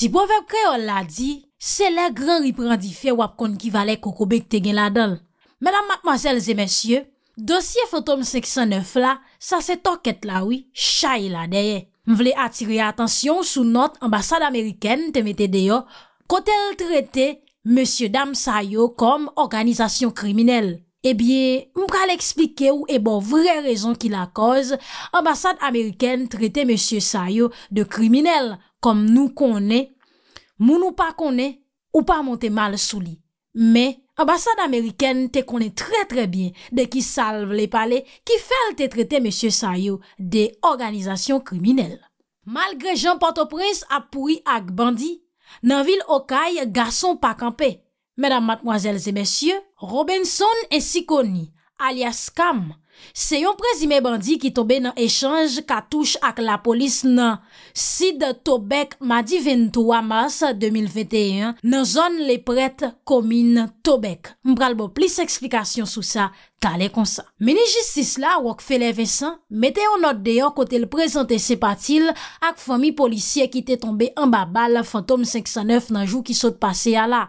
Ti pou vep kreol la di, se la gran riprandife wap kon kivalè kokobek te gen la dal. Menam, mademasele, zemensye, dosye fotom 609 la, sa se tok et lawi, chay la deye. M vle atire atensyon sou not ambasade Ameriken temete deyo kotel trete M. Dam Sayo kom organizasyon kriminel. Ebyen, eh mkal eksplike ou ebo eh vre rezon ki la koz, ambasade Ameriken trete Monsie Sayo de kriminel kom nou konen, moun ou pa konen ou pa monte mal souli. Men, ambasade Ameriken te konen tre tre bien de ki salve le pale ki fel te trete Monsie Sayo de organizasyon kriminel. Malgre Jean Portoprens apoui ak bandi, nan vil okay gason pa kampe. Madame, mademoiselles et messieurs, Robinson et Sikoni, alias Kam, se yon prezime bandi ki tobe nan echange katouche ak la polis nan Sid Tobek Madi 23 mars 2021 nan zon le pret komine Tobek. Mbralbo plis ekslikasyon sou sa. ta le konsa. Meni jistis la, wak fe levesan, mete yo not deyo kote l prezante se patil ak fomi polisye ki te tombe an ba bal fantom 509 nan jou ki sot pase ya la.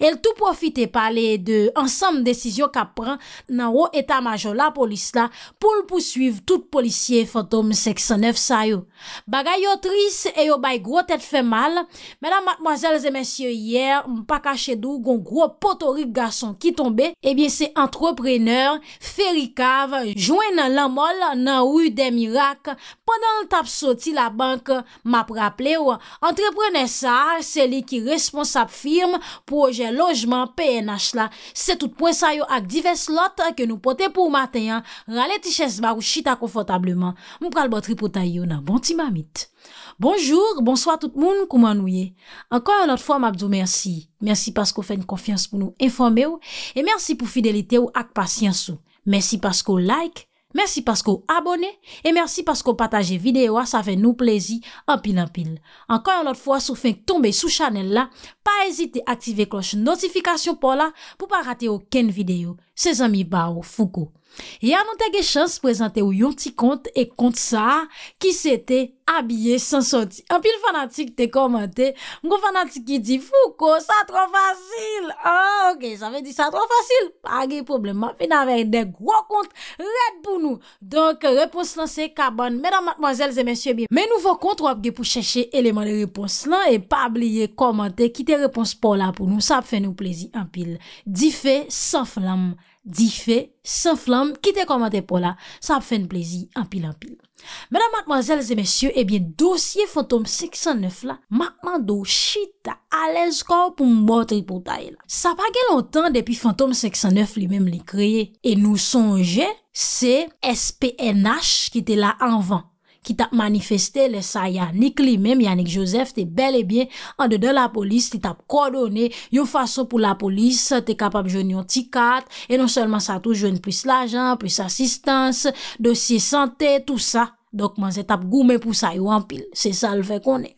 El tou profite pale de ansam de desisyon ka pran nan wou eta majo la polis la pou l pousuiv tout polisye fantom 509 sayo. Bagay yo tris e yo bay gro tete fe mal, menan matmoazel zemensye yer, mpa kache dou gon gro potorik gason ki tombe, ebyen eh se antropreneur Feri kav, jwen nan lanmol nan wou den mirak Pendan l tap soti la bank, map rapple ou Entreprenesar, seli ki responsab firm Poje lojman PNH la Se tout poen sayo ak dive slot Ke nou pote pou matenyan Rale tiches barou chita konfotableman Mou pral botri potay yo nan bonti mamit Bonjou, bonsoit tout moun kouman nou ye. Ankoy anot fwa mabdou mersi. Mersi paskou fè n konfians pou nou informe ou. E mersi pou fidelite ou ak pasyans ou. Mersi paskou like. Mersi paskou abone. E mersi paskou pataje videwa. Sa fè nou plezi anpil anpil. Ankoy anot fwa sou fè n tombe sou chanel la. pa ezite aktive kloche notifikasyon pou la pou pa rate yo ken video. Se zami ba ou fuko. Ya nou te ge chans prezante yo yon ti kont e kont sa ki se te abye 510. Anpil fanatik te komante, mgo fanatik ki di fuko sa tro fasil. Anpil fanatik ki di fuko sa tro fasil. Age problem, api na vey dek wakont red pou nou. Donk repons lan se kaban. Menan matmazel zemensye bi. Men nouvo kont wapge pou cheshe eleman de repons lan repons pou la pou nou, sa ap fè nou plezi anpil, di fè, san flam di fè, san flam ki te komante pou la, sa ap fè nou plezi anpil anpil, menan matmazèl zè mèsyò, ebyen eh dosye fantom 609 la, makman do chita, alez kor pou mbo tri pou tay la, sa pa gen lontan depi fantom 609 li mèm li kreye e nou sonje, se SPNH ki te la anvan ki tap manifeste le sa Yannick li mem, Yannick Joseph, te bel e bien, an de de la polis, te tap kodone, yon fason pou la polis, te kapab jwen yon tikat, e non selman sa tou jwen plus lajan, plus asistans, dosye sante, tout sa, dok man se tap goumen pou sa yon empil, se sa l fe konen.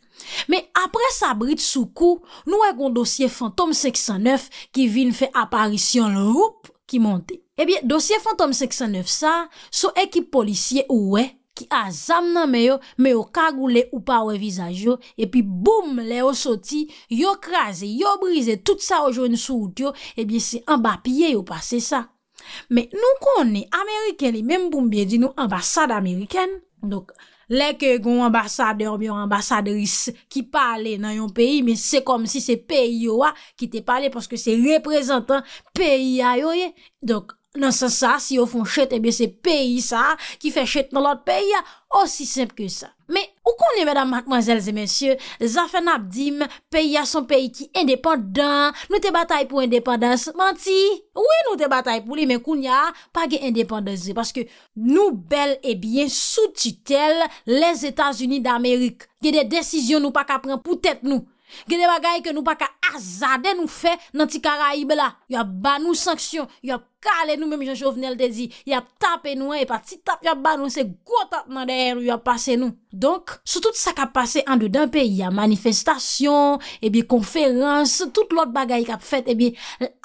Me apre sa Brit Soukou, nou e kon dosye Fantom 609, ki vin fe aparisyon loup, ki monte. Ebyen, eh dosye Fantom 609 sa, sou ekip polisye ouwe, a zam nan me yo, me yo kagou le ou pa we vizaj yo, e pi boum le yo soti, yo krasi yo brize tout sa ou joun sou yo, e bi se ambapye yo pa se sa, me nou koni Ameriken li, menm boum biye di nou ambasade Ameriken, dok le ke yon ambasade, yon ambasade ris, ki pale nan yon peyi me se kom si se peyi yo wa ki te pale, poske se reprezentan peyi ya yo ye, dok Nan san sa, si yo fon chet e eh be se peyi sa, ki fe chet nan lot peyi ya, osi semp ke sa. Me, ou konye, madame, mademoiselles et messieurs, zafen ap dim, peyi ya son peyi ki indépendant, nou te batay pou indépendance, manti? Ou e nou te batay pou li men koun ya, pa ge indépendance, paske nou bel e bien sou titel les Etats-Unis d'Amérique. Ge de desisyon nou pa ka pren pou tèt nou. Ge de bagay ke nou pa ka azade nou fe nan ti karaib la. Yo ba nou sanksyon, yo pa. Kale nou menmijan chouvenel te zi, yap tape nou an, e pa ti tape yap ba nou, se gwa tape nan der ou yap pase nou. Donk, sou tout sa ka pase an de den pe, yap manifestasyon, ebi konferans, tout lot bagay kap fete, ebi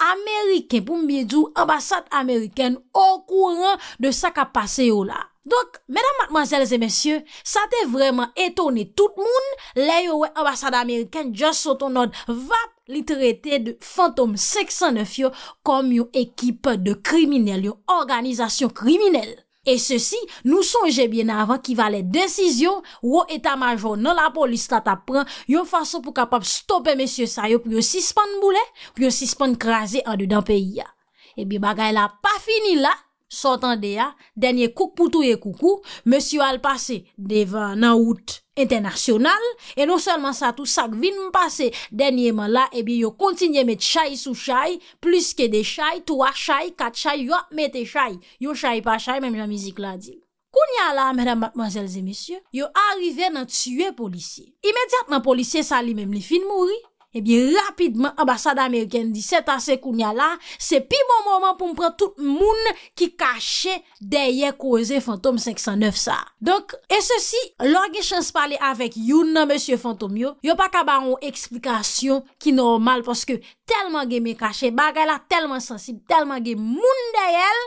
Ameriken pou mbi djou, ambasad Ameriken, ou kou ran de sa ka pase yo la. Donk, menan matmanzelze mensyen, sa te vreman etone tout moun, le yo we ambasad Ameriken, just so ton nod, vap. Li trete de Fantom 509 yo kom yon ekip de kriminel, yon organizasyon kriminel. E se si nou sonje bien avan ki va le desisyon, wou eta majon nan la polis tat apren, yon fason pou kapap stopen mesye sa yo pou yon sispan mboule, pou yon sispan krasen an de dan peyi ya. E bi bagay la pa fini la. Sotan de ya, denye kouk pou touye koukou, monsi yo al pase devan nan wout internasyonal E non selman sa tou sak vin mpase, denye man la e bi yo kontinye met chay sou chay Plis ke de chay, touwa chay, kat chay, yo mette chay, yo chay pa chay menm nan mizik la dil Koun ya la mèdam batman zelze monsi yo, yo arive nan tue polisi Imediatman polisi sa li menm li fin mouri Ebi eh rapidman ambasade Ameriken di 7 ase kounya la Se pi bon mouman pou mpre tout moun ki kache deye koze fantom 509 sa Donk e se si lor ge chans pale avek yon nan monsye fantom yo Yo pa kaba ou eksplikasyon ki normal Poske telman ge me kache bagay la telman sensib Telman ge moun dey el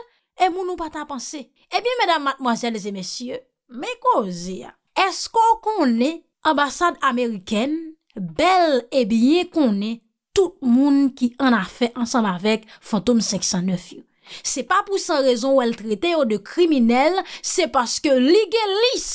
e moun ou pa ta panse Ebi eh menam matmosele ze monsye Me koze ya Esko kon ne ambasade Ameriken? Bel e biye konen tout moun ki an a fe ansan avek Fantoum 509. Se pa pou san rezon ou el trete yo de kriminel, se paske ligelis!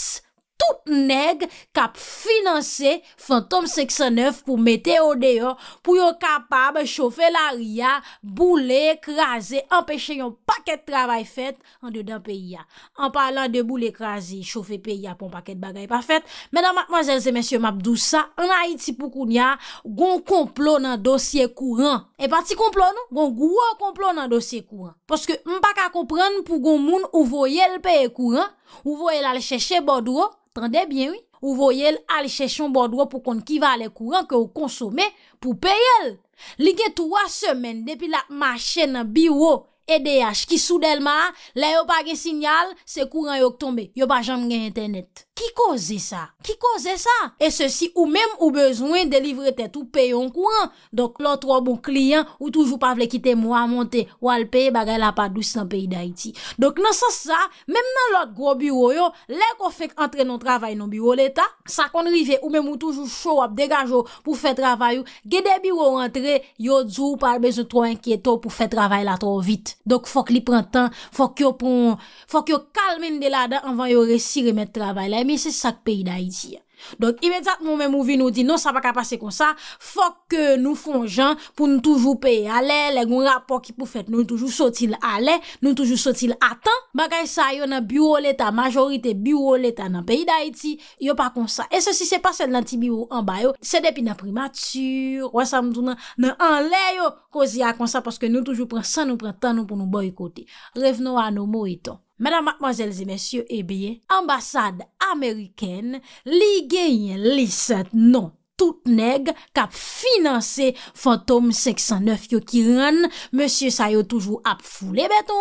Koup neg kap finanse Fantom 509 pou meteo deyo pou yo kapab choufe l'aria, boule, krasi, empeshe yon paket travay fet an de dan peyi ya. An palan de boule krasi, choufe peyi ya pou an paket bagay pa fet. Menan mwazelze mensyon mabdousa, an a iti pou koun ya, gon komplon nan dosye kouran. E pati komplon nou? Gon gwo komplon nan dosye kouran. Poske m pa ka kompran pou goun moun ou voyel peye kouran. Ou voyel alè chèche bòd wò, tande bien wè, ou voyel alè chèche bòd wò pou konn ki va lè kouran ke ou konsome pou peyèl. Likè touwa semen depi la ma chène biwo EDH ki soudel ma, la yo pa gen sinyal, se kouran yo k tombe, yo pa janm gen internet. Ki koze sa? Ki koze sa? E se si ou menm ou bezwen de livretet ou peyon kwen. Donk loutro bon kliyen ou toujou pa vle kite mou a monte ou alpeye bagay la pa 200 peyi da iti. Donk nan sa sa, menm nan lout gro biwo yo, lèk ou fek antre nou travay nou biwo leta, sa kon rive ou menm ou toujou show up, degajo pou fe travay yo, gede biwo ou antre, yo djou ou pal bezou tro enkyeto pou fe travay la tro vit. Donk fok li pren tan, fok yo kalmen de la dan anvan yo resi remet travay la yo. mi se sak peyi da iti ya. Donk imediat moun men mouvi nou di, nou sa pa ka pase kon sa, fok ke nou fon jan pou nou toujou peyi ale, le goun rapok ki pou fet nou toujou sotil ale, nou toujou sotil atan, bagay sa yo nan biwo leta, majorite biwo leta nan peyi da iti, yo pa kon sa. E se si se pase nan ti biwo anbayo, se depi nan primatur, wesa mtou nan anle yo, kozi ya kon sa, paske nou toujou pren san, nou pren tan nou pou nou boykote. Rev nou an nou mou ito. Madame, mademoiselles et messieurs, eh bien, ambassade amérikène, li gen yon lisette non tout nègue kap finanse Fantôme 509 yo kiran, monsieur Sayo toujou ap foulé beto,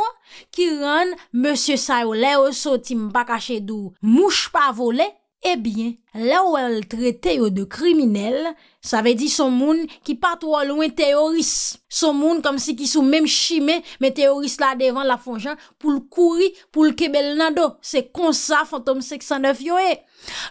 kiran, monsieur Sayo lè ou sotim bakache dou mouch pa volé, eh bien, lè ou el trété yo de kriminel, Sa ve di son moun ki patwa lwen teoris. Son moun kom si ki sou menm shime, men teoris la devan la fonjan pou l'kouri pou l'kebel nan do. Se konsa fantom 609 yo e.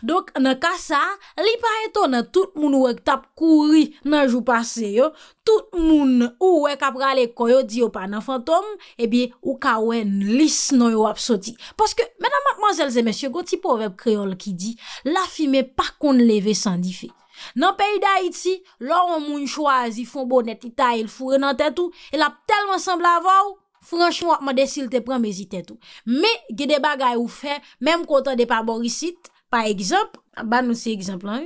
Dok nan ka sa, li pare ton nan tout moun wek tap kouri nan jou pase yo, tout moun eh ou wek apra le koyo di yo pa nan fantom, ebi ou ka wen lis nou yo ap soti. Paske mena manzèlze mèsyo, go ti po vep kriol ki di, la fi me pa kon leve san di fey. Nan peyi da iti, lor an moun chwazi fon bonet itayil fure nan tetou, el ap telman sembl avou, franschou akman desil te pran mezi tetou. Me, gede bagay ou fe, mem kontan de paborisit, pa ekzamp, ba nou se ekzamp lan,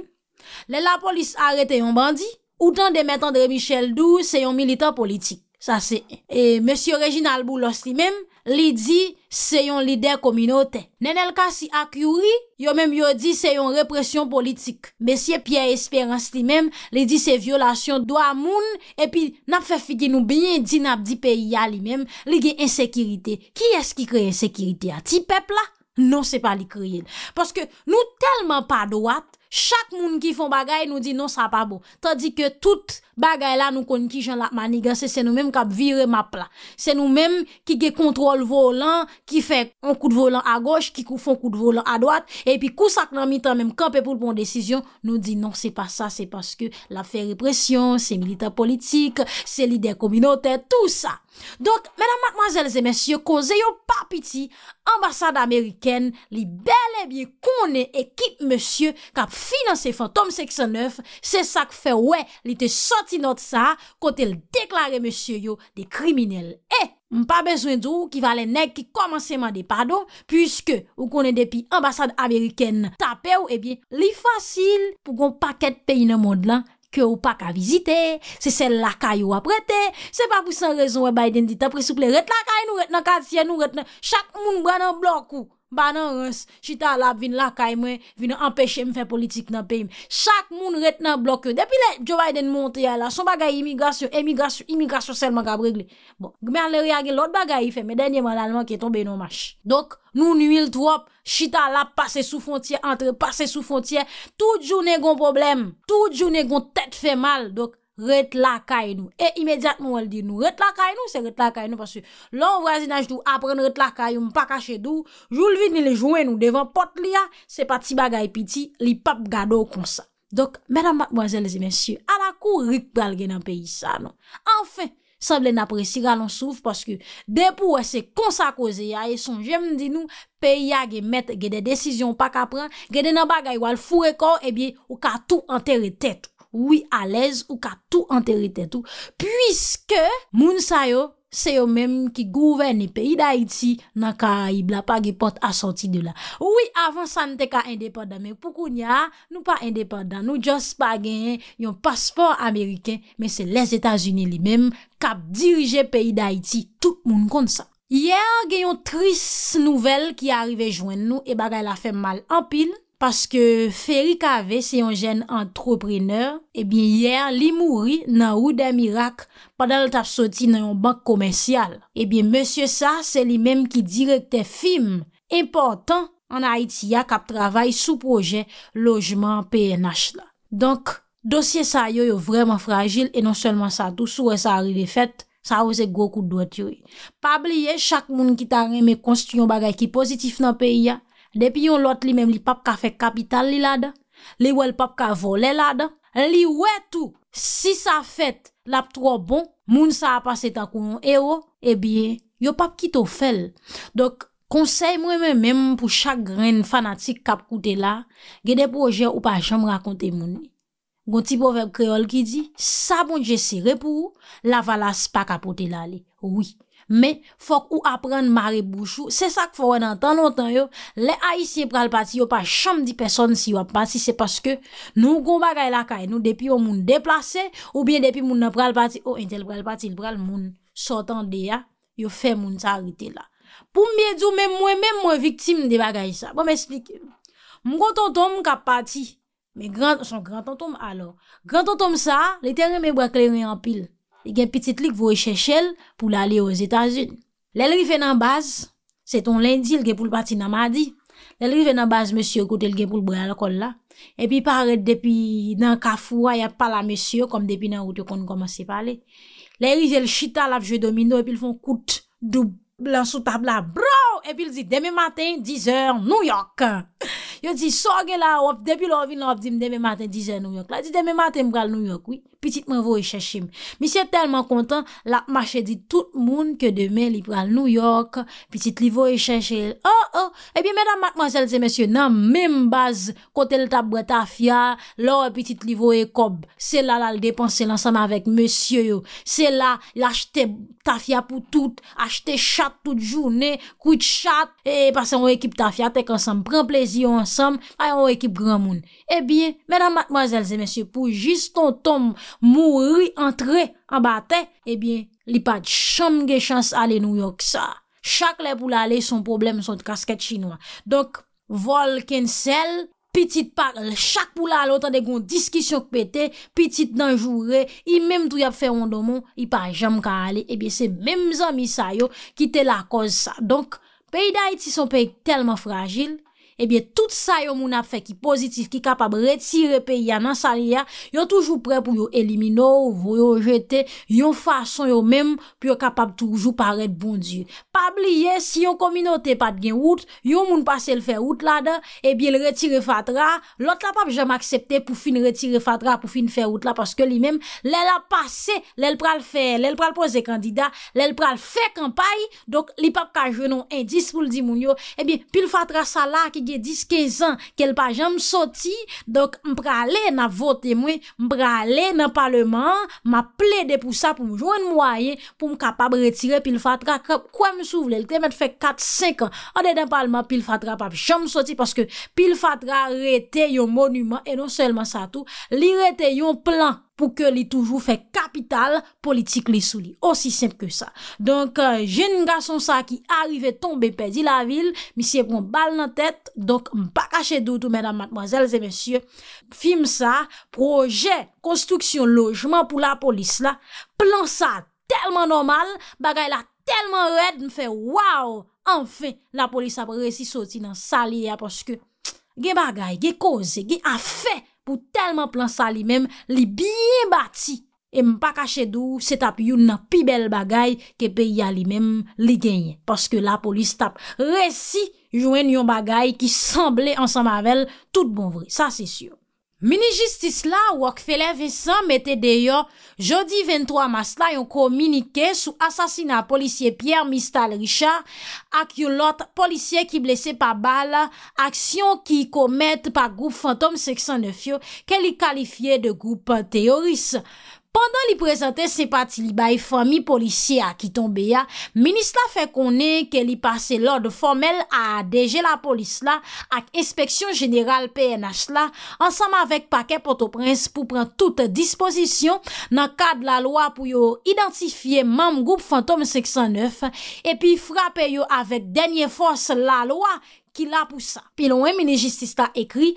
le la polis arete yon bandi, ou tan demet Andre Michel Dou, se yon militan politik, sa se. E, M. Reginald Boulos li menm, li di se yon lider kominote. Nen elka si ak yuri, yo menm yo di se yon represyon politik. Besye piye esperans li menm, li di se violasyon do a moun, epi nap fefige nou binyen di nap di peyi ya li menm, li gen insekirite. Ki eski kreye insekirite a ti pepla? Non se pa li kreye. Paske nou telman pa doat, Chak moun ki fon bagay nou di non sa pa bo. Tadi ke tout bagay la nou kon ki jan la maniga se se nou men kap vire map la. Se nou men ki ge kontrol volan, ki fe an kou de volan a goch, ki kou fon kou de volan a doat. E pi kousak nan mi tan men kap e pou pon desisyon nou di non se pa sa se paske la fe represyon, se milita politik, se lider kominote, tou sa. Donk, menan matmazelze mensyo, konze yo papiti, ambasade Ameriken li bel e bie konen ekip mensyo kap finanse fantom 69, se sak fe wè li te soti not sa kontel deklare mensyo yo eh, de kriminel. E, mpa bezwen d'ou ki valen ek ki komanseman de pado, pwiske ou konen depi ambasade Ameriken tape ou e bie li fasil pou kon paket peyi nan mond lan. Ke ou pak a vizite, se sel lakay ou aprete, se pa pou san rezon we Biden dit apresouple, ret lakay nou, ret nan katsye nou, ret nan chak moun bran nan blan kou. Banan rons, chita alap vin lakay mwen, vin an apèche mwen fè politik nan pey mwen. Chak moun ret nan blok yo. Depi le Joe Biden monte ya la, son bagay imigasyon, imigasyon, imigasyon sel man ka bregle. Bon, gmen le riyage lot bagay yi fè, men denye man lalman ki etonbe yon mash. Dok, nou nou il trop, chita alap pase sou fontye, entre, pase sou fontye. Tout jounen gon problem, tout jounen gon tèt fè mal, dok. ret lakay nou. E imediat moun wèl di nou, ret lakay nou, se ret lakay nou, paske lò wèl vwazinaj nou apren ret lakay nou, mpaka chedou, joul vin nilè jouen nou devan pot li ya, se pati bagay piti, li pap gado konsa. Dok, menam batmwazèl zi mensyè, alakou rik pral genan peyi sa, non? Enfè, sab lè napre si ralonsouf, paske depou wè se konsa koze ya, e son jèm di nou, peyi ya ge met, ge de desisyon pak apren, ge de nan bagay wèl fure kor, e bie, Ouwi alez ou ka tou anterite tou. Puiske moun sa yo se yo menm ki gouverne peyi da iti nan ka i blapa ge pot asanti de la. Ouwi avan sa nte ka indepanda menm poukoun ya nou pa indepanda. Nou jos pa gen yon paspor ameriken menm se les Etats-Unis li menm kap dirije peyi da iti tout moun kont sa. Yer gen yon tris nouvel ki arive jwen nou e bagay la fem mal ampil. Paske Feri Kave se yon jen entrepreneur, ebyen yer li mouri nan ou den mirak padal tap soti nan yon bank komensyal. Ebyen monsye sa, se li menm ki direkte film importan an Aitia kap travay sou proje lojman PNH la. Donk, dosye sa yo yo vreman fragil e non selman sa tou sou e sa ari de fet, sa ou se gwo kout do atyoy. Pabli ye, chak moun ki ta reme konsti yon bagay ki pozitif nan peyi ya, Depi yon lot li menm li pap ka fe kapital li la da, li wèl pap ka vole la da, li wè tou. Si sa fet lap tro bon, moun sa apase takou yon ero, ebyen, yon pap ki to fel. Dok, konsey mwen menm pou chagren fanatik kap koute la, gede proje ou pa jom rakonte moun. Gon ti bove kreol ki di, sa bon jese repou, la valas pa kapote la li, wè. Me fok ou apren mare bouchou. Se sa k fwen an tan an tan yo. Le a isye pral pati yo pa chanm di peson si yo ap pati. Se se paske nou goun bagay la kaye nou depi yo moun deplase. Ou bien depi moun nan pral pati. Ou oh, entel pral pati l pral moun sotan de ya. Yo fe moun tarite la. Poum byedou mwen mwen mwen mwen viktim de bagay sa. Poum esplike. Mwen grand tonton mwen kap pati. Me grand, son grand tonton mwen alor. Grand tonton mwen sa, le teren mwen brekleri an pil. gen pitit lik vou e chèchèl pou la li yo zétazil. Le li fe nan baz, se ton lendi, li gen pou l pati nan madi. Le li fe nan baz, mèsyo kote, li gen pou l bre al kol la. E pi paret depi nan kafoua, ya pala mèsyo, kom depi nan route kon koman se pale. Le li zè l chita la fjè domino, epi l fon koute, dub lan sou tabla, bro! Epi l zè demè maten, dizèr, nouyok! Yo zè so gen la, depi l orvin la, yo zè m demè maten, dizèr nouyok. La zè demè maten, m pitit mwen vou e chèchim. Mi sè telman kontan, la mè chè di tout moun ke demè li pral New York, pitit li vou e chèchil. Oh, oh, e bi mèdam mèkman zèl zè mèsyou, nan mèm baz, kote l ta bre ta fia, lor pitit li vou e kob. Sè la la l depanse l ansam avèk mèsyou yo. Sè la l achete ta fia pou tout, achete chat tout jounè, kout chat, e pasè mwen ekip ta fia tek ansam, pran plezi yo ansam, ay mwen ekip gran moun. E bi, mèdam mèkman zèl zè mèsyou, Mou ri entre a bate, ebyen li pat chanm ge chans ale Nouyok sa. Chak le poula ale son problem son kasket chinois. Donk, vol ken sel, pitit parle, chak poula ale otan de goun diskisyon k pete, pitit nanjoure, i mem dr yap fe yon domon, i pat jam ka ale, ebyen eh se mem zan misayo ki te la koz sa. Donk, peyday ti son pey telman fragil, Ebyen, tout sa yo moun ap fe ki pozitif, ki kapab retire pe ya nan sali ya, yo toujou pre pou yo elimino, ou yo rejete, yo fason yo mem, pou yo kapab toujou paret bondi. Pab liye, si yo kominote pat gen wout, yo moun pase l fe wout la da, ebyen, l retire fatra, lot la pab jam aksepte pou fin retire fatra, pou fin fe wout la, paske li mem, lè la pase, lè l pral fè, lè l pral pose kandida, lè l pral fè kampay, dok li pab ka jenon indis pou l di moun yo, ebyen, pil fatra sa la ki genote, 10-15 an, kel pa jan msoti dok m prale na vote mwe m prale nan paleman ma ple de pou sa pou m jwenn mwaye pou m kapab retire pil fatra kwa m souvle, l te met fe 4-5 an an de nan paleman pil fatra pa jan msoti, paske pil fatra rete yon monument, e non selman sa tou, li rete yon plan pou ke li toujou fè kapital politik li sou li, osi semp ke sa. Donk, euh, jen nga son sa ki arive tombe pedi la vil, misye kon bal nan tèt, donk, mpa kache doutou, mèdam, matmozèl, zè mèsyè, fim sa, projè, konstruksyon, lojman pou la polis la, plan sa telman normal, bagay la telman red, mfè, waw, an fè, la polis apre resi soti nan sali ya, poske, gè bagay, gè koze, gè a fè, pou telman plan sa li mem li byen bati. E mpa kache dou, se tap yon nan pi bel bagay ke pe ya li mem li genyen. Paske la polis tap resi jwen yon bagay ki sanble ansan mavel tout bon vre. Sa se syon. Mini-justis la wak fe lev e san mette deyo jodi 23 mas la yon ko minike sou asasina polisye Pierre Mistal Richard ak yon lot polisye ki blese pa bal aksyon ki komet pa goup fantom 609 yo ke li kalifiye de goup teoris. Pendan li prezante se pati li baye fami polisye akiton beya, minis la fe konen ke li pase lorde formel a adege la polis la ak inspeksyon jeneral PNH la ansam avek pake poto prince pou pren tout disposition nan kad la loa pou yo identifiye mam group fantom 609 epi frape yo avek denye fos la loa ki la pousa. Pi lon we meni jistista ekri,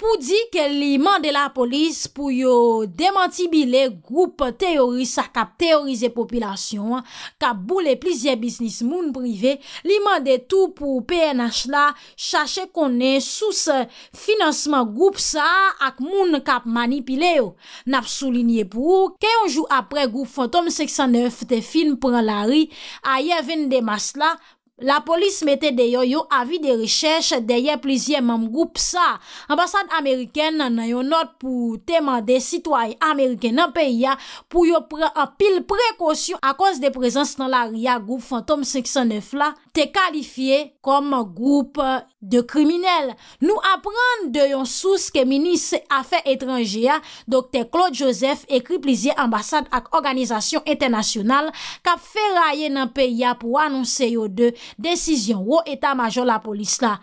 Pou di ke li mande la polis pou yo demantibile group teoris sa kap teorize populasyon, kap boule plizye bisnis moun prive, li mande tou pou PNH la chache konen sou se finansman group sa ak moun kap manipile yo. Nap soulinye pou ke yon jou apre group Phantom 609 te film pran lari a ye ven demas la, La polis mette deyo yo avi de rechèche deye plizye mam goup sa. Ambasade Ameriken nan yo not pou temade sitway Ameriken nan peya pou yo pren apil prekosyon akons de prezans nan la ria goup Fantom 509 la. te kalifiye kom goup de kriminel. Nou aprande yon sous ke minis afè etranjè ya, dokte Claude Joseph, ekriplizye ambassade ak organizasyon eternasyonal, kap fè raye nan peyi ya pou anonsè yo de, desisyon wou etan majon la polis la,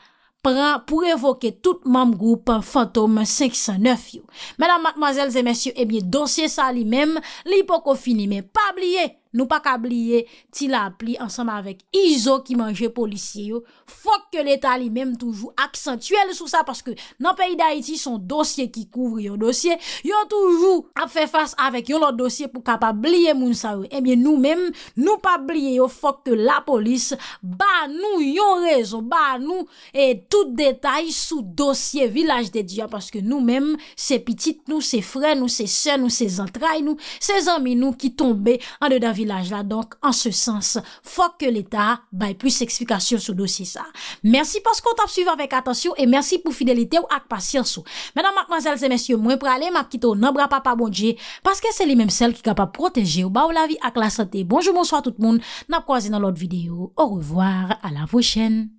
pran pou evoke tout mam goup fantom 509 yo. Mèdam, mademoiselles et mèsyou, ebye dosye sa li mèm, li pou kofini me pabliye. Nou pa kabliye ti la pli ansama avèk Izo ki manje polisye yo. Fokke l'Etat li mèm toujou aksentuel sou sa, paske nan peyi da iti son dosye ki kouvri yon dosye. Yon toujou ap fè fass avèk yon lot dosye pou kapabliye moun sa ou. Ebyen nou mèm, nou pa biliye yo eh fokke la polis ba nou yon rezon, ba nou et tout detay sou dosye vilaj de Diyan paske nou mèm, se pitit nou, se fre nou, se sen nou, se zantray nou, se zami nou ki tombe an de Davide. Bon la. Donk, an se sens, fok ke l'Etat bay plus eksplikasyon sou dosi sa. Mersi pas kon tap suiv avek atasyon, e mersi pou fidelite ou ak pasyansou. Menan, mank manzel, se mensi yo mwen prale, mank kito, nan bra pa pa bondje paske se li menm sel ki ka pa proteje ou ba ou la vi ak la sante. Bonjou, monswa, tout moun, nan kwa zi nan lot videyo. Ou revoar, ala vwoshen.